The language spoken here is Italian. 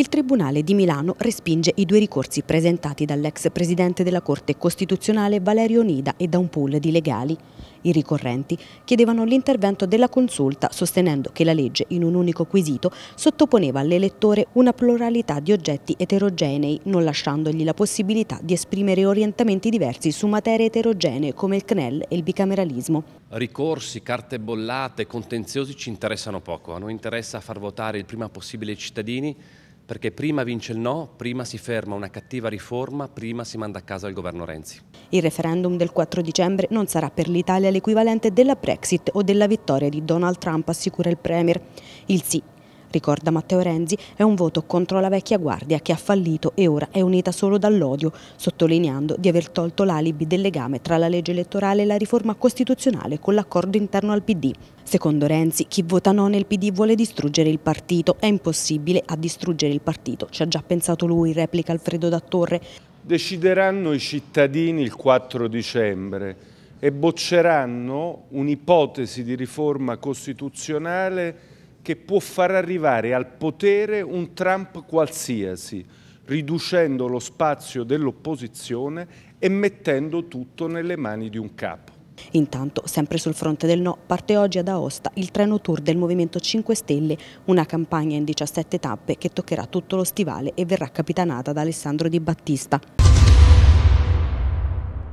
il Tribunale di Milano respinge i due ricorsi presentati dall'ex presidente della Corte Costituzionale Valerio Nida e da un pool di legali. I ricorrenti chiedevano l'intervento della consulta sostenendo che la legge in un unico quesito sottoponeva all'elettore una pluralità di oggetti eterogenei, non lasciandogli la possibilità di esprimere orientamenti diversi su materie eterogenee come il CNEL e il bicameralismo. Ricorsi, carte bollate, contenziosi ci interessano poco, a noi interessa far votare il prima possibile i cittadini perché prima vince il no, prima si ferma una cattiva riforma, prima si manda a casa il governo Renzi. Il referendum del 4 dicembre non sarà per l'Italia l'equivalente della Brexit o della vittoria di Donald Trump, assicura il Premier. Il sì ricorda Matteo Renzi, è un voto contro la vecchia guardia che ha fallito e ora è unita solo dall'odio, sottolineando di aver tolto l'alibi del legame tra la legge elettorale e la riforma costituzionale con l'accordo interno al PD. Secondo Renzi, chi vota no nel PD vuole distruggere il partito. È impossibile a distruggere il partito, ci ha già pensato lui, replica Alfredo Dattorre. Decideranno i cittadini il 4 dicembre e bocceranno un'ipotesi di riforma costituzionale che può far arrivare al potere un Trump qualsiasi, riducendo lo spazio dell'opposizione e mettendo tutto nelle mani di un capo. Intanto, sempre sul fronte del no, parte oggi ad Aosta il treno tour del Movimento 5 Stelle, una campagna in 17 tappe che toccherà tutto lo stivale e verrà capitanata da Alessandro Di Battista.